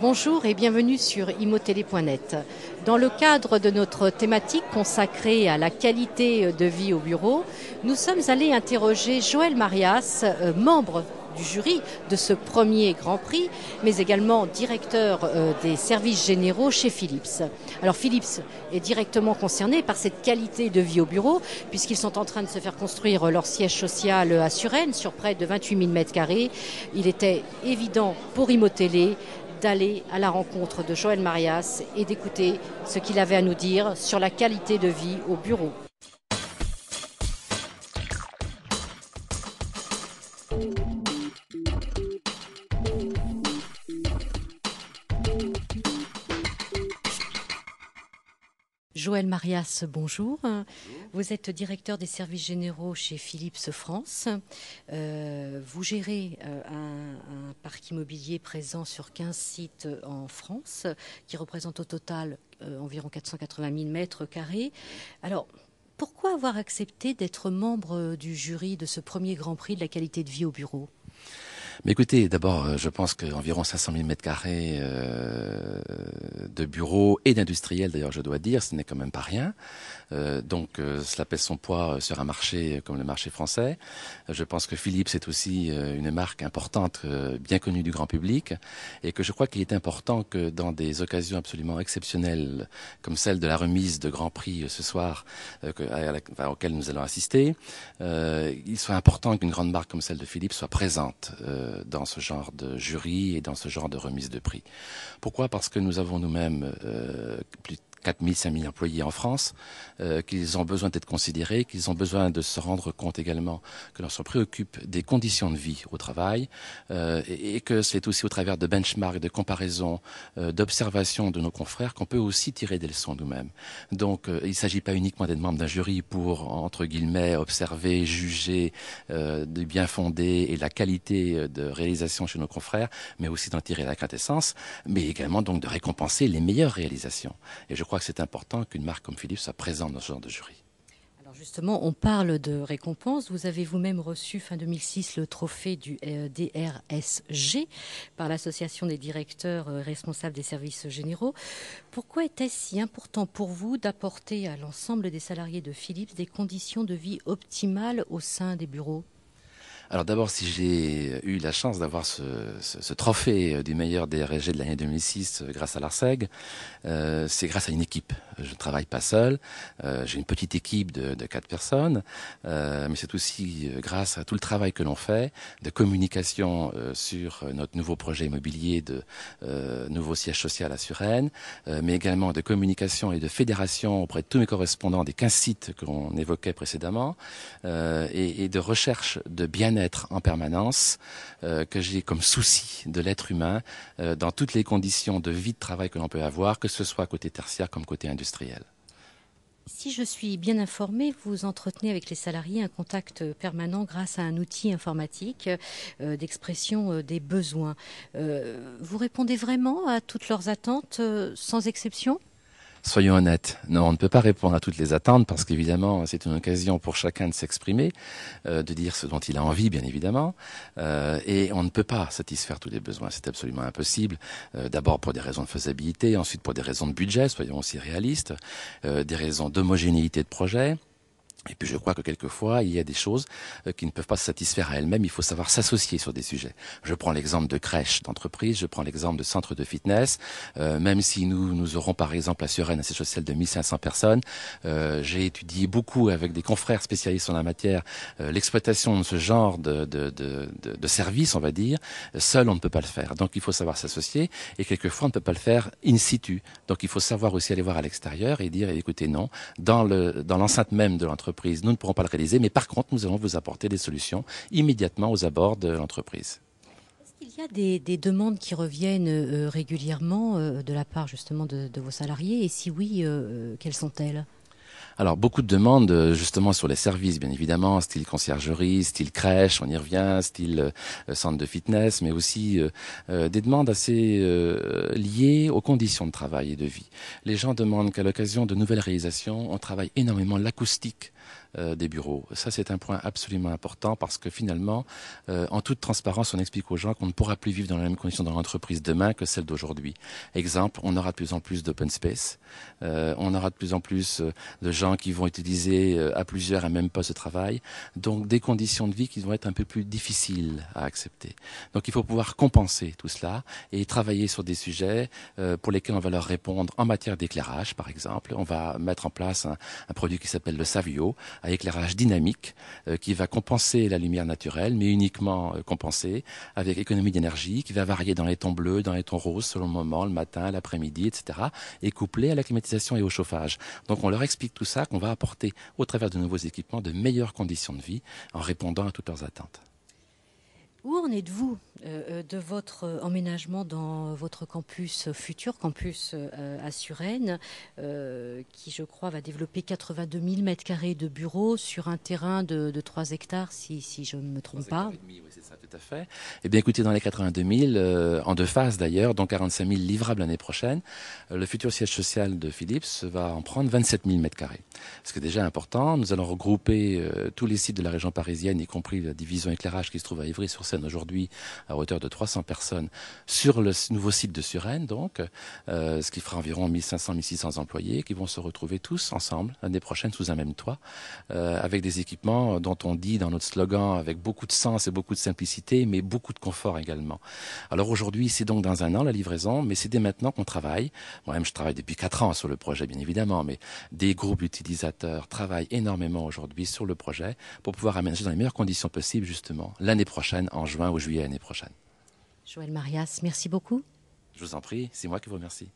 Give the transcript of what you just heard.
Bonjour et bienvenue sur imotélé.net. Dans le cadre de notre thématique consacrée à la qualité de vie au bureau, nous sommes allés interroger Joël Marias, euh, membre du jury de ce premier Grand Prix, mais également directeur euh, des services généraux chez Philips. Alors Philips est directement concerné par cette qualité de vie au bureau, puisqu'ils sont en train de se faire construire leur siège social à Suresnes sur près de 28 000 mètres carrés. Il était évident pour Imotélé d'aller à la rencontre de Joël Marias et d'écouter ce qu'il avait à nous dire sur la qualité de vie au bureau. Joël Marias, bonjour. Vous êtes directeur des services généraux chez Philips France. Euh, vous gérez euh, un, parc immobilier présent sur 15 sites euh, en France, qui représente au total environ 480 000 mètres carrés. Alors, pourquoi avoir accepté d'être membre du jury de ce premier Grand Prix de la qualité de vie au bureau mais écoutez, d'abord, euh, je pense qu'environ 500 000 mètres carrés euh, de bureaux et d'industriels, d'ailleurs, je dois dire, ce n'est quand même pas rien. Euh, donc, cela pèse son poids sur un marché comme le marché français. Je pense que Philips est aussi une marque importante, bien connue du grand public, et que je crois qu'il est important que dans des occasions absolument exceptionnelles, comme celle de la remise de Grand Prix ce soir, auquel nous allons assister, il soit important qu'une grande marque comme celle de Philips soit présente dans ce genre de jury et dans ce genre de remise de prix. Pourquoi Parce que nous avons nous-mêmes euh, plutôt 4 000, 5 000 employés en France, euh, qu'ils ont besoin d'être considérés, qu'ils ont besoin de se rendre compte également que l'on se préoccupe des conditions de vie au travail euh, et, que c'est aussi au travers de benchmarks, de comparaisons, euh, d'observations de nos confrères qu'on peut aussi tirer des leçons nous-mêmes. Donc euh, il ne s'agit pas uniquement d'être membre d'un jury pour, entre guillemets, observer, juger euh, du bien fondé et la qualité euh, de réalisation chez nos confrères, mais aussi d'en tirer la quintessence, mais également donc de récompenser les meilleures réalisations. Et je je crois que c'est important qu'une marque comme Philips soit présente dans ce genre de jury. Alors justement, on parle de récompense. Vous avez vous-même reçu fin 2006 le trophée du euh, DRSG par l'Association des directeurs euh, responsables des services généraux. Pourquoi était-ce si important pour vous d'apporter à l'ensemble des salariés de Philips des conditions de vie optimales au sein des bureaux alors d'abord, si j'ai eu la chance d'avoir ce, trophée euh, du meilleur DRG de l'année 2006 euh, grâce à l'ARSEG, euh, c'est grâce à une équipe. Je ne travaille pas seul, j'ai une petite équipe de, de quatre personnes, mais c'est aussi grâce à tout le travail que l'on fait de communication sur notre nouveau projet immobilier de nouveau siège social à Suresnes, mais également de communication et de fédération auprès de tous mes correspondants des 15 sites qu'on évoquait précédemment, et, et de recherche de bien-être être en permanence, euh, que j'ai comme souci de l'être humain euh, dans toutes les conditions de vie de travail que l'on peut avoir, que ce soit côté tertiaire comme côté industriel. Si je suis bien informé, vous entretenez avec les salariés un contact euh, permanent grâce à un outil informatique d'expression des besoins. vous répondez vraiment à toutes leurs attentes sans exception soyons honnêtes. Non, on ne peut pas répondre à toutes les attentes parce qu'évidemment, c'est une occasion pour chacun de s'exprimer, euh, de dire ce dont il a envie, bien évidemment. Euh, et on ne peut pas satisfaire tous les besoins. C'est absolument impossible. Euh, d'abord pour des raisons de faisabilité, ensuite pour des raisons de budget, soyons aussi réalistes, des raisons d'homogénéité de projet. Et puis je crois que quelquefois, il y a des choses euh, qui ne peuvent pas se satisfaire à elles-mêmes. Il faut savoir s'associer sur des sujets. Je prends l'exemple de crèches d'entreprise, je prends l'exemple de centres de fitness. Euh, même si nous, nous aurons par exemple à Suresnes un siège de 1500 personnes, euh, j'ai étudié beaucoup avec des confrères spécialistes en la matière l'exploitation de ce genre de, de, de, de service, on va dire. Seul, on ne peut pas le faire. Donc il faut savoir s'associer. Et quelquefois, on ne peut pas le faire in situ. Donc il faut savoir aussi aller voir à l'extérieur et dire, écoutez, non, dans l'enceinte le, dans même de l'entreprise, nous ne pourrons pas le réaliser, mais par contre, nous allons vous apporter des solutions immédiatement aux abords de l'entreprise. Il y a des, demandes qui reviennent euh, régulièrement euh, de la part justement de, vos salariés et si oui, euh, quelles sont-elles alors, beaucoup de demandes euh, justement sur les services, bien évidemment, style conciergerie, style crèche, on y revient, style euh, centre de fitness, mais aussi euh, des demandes assez liées aux conditions de travail et de vie. Les gens demandent qu'à l'occasion de nouvelles réalisations, on travaille énormément l'acoustique euh, des bureaux. Ça, c'est un point absolument important parce que finalement, euh, en toute transparence, on explique aux gens qu'on ne pourra plus vivre dans la même condition dans l'entreprise demain que celle d'aujourd'hui. Exemple, on aura de plus en plus d'open space, euh, on aura de plus en plus de gens qui vont utiliser à plusieurs un même poste de travail, donc des conditions de vie qui vont être un peu plus difficiles à accepter. Donc il faut pouvoir compenser tout cela et travailler sur des sujets pour lesquels on va leur répondre en matière d'éclairage, par exemple. On va mettre en place un, un produit qui s'appelle le Savio, à éclairage dynamique euh, qui va compenser la lumière naturelle, mais uniquement euh, compenser avec économie d'énergie qui va varier dans les tons bleus, dans les tons roses, selon le moment, le matin, l'après-midi, etc., et couplé à la climatisation et au chauffage. Donc on leur explique tout ça, qu'on va apporter au travers de nouveaux équipements de meilleures conditions de vie en répondant à toutes leurs attentes. Où en êtes-vous euh, euh, de votre euh, emménagement dans votre campus, futur campus à Suresnes, qui je crois va développer 82 000 mètres carrés de bureaux sur un terrain de, 3 hectares, si, je ne me trompe pas Oui, c'est ça, tout à fait. Eh bien écoutez, dans les 82 000, en deux phases d'ailleurs, dont 45 000 livrables l'année prochaine, le futur siège social de Philips va en prendre 27 000 mètres carrés. Ce qui est déjà important, nous allons regrouper tous les sites de la région parisienne, y compris la division éclairage qui se trouve à Ivry sur aujourd'hui, à hauteur de 300 personnes, sur le nouveau site de Suresnes, donc, euh, ce qui fera environ 1500-1600 employés, qui vont se retrouver tous ensemble l'année prochaine sous un même toit, euh, avec des équipements dont on dit dans notre slogan avec beaucoup de sens et beaucoup de simplicité, mais beaucoup de confort également. Alors aujourd'hui, c'est donc dans un an la livraison, mais c'est dès maintenant qu'on travaille. Moi-même, je travaille depuis 4 ans sur le projet, bien évidemment, mais des groupes utilisateurs travaillent énormément aujourd'hui sur le projet pour pouvoir aménager dans les meilleures conditions possibles, justement, l'année prochaine en en juin ou juillet l'année prochaine. Joël Marias, merci beaucoup. Je vous en prie, c'est moi qui vous remercie.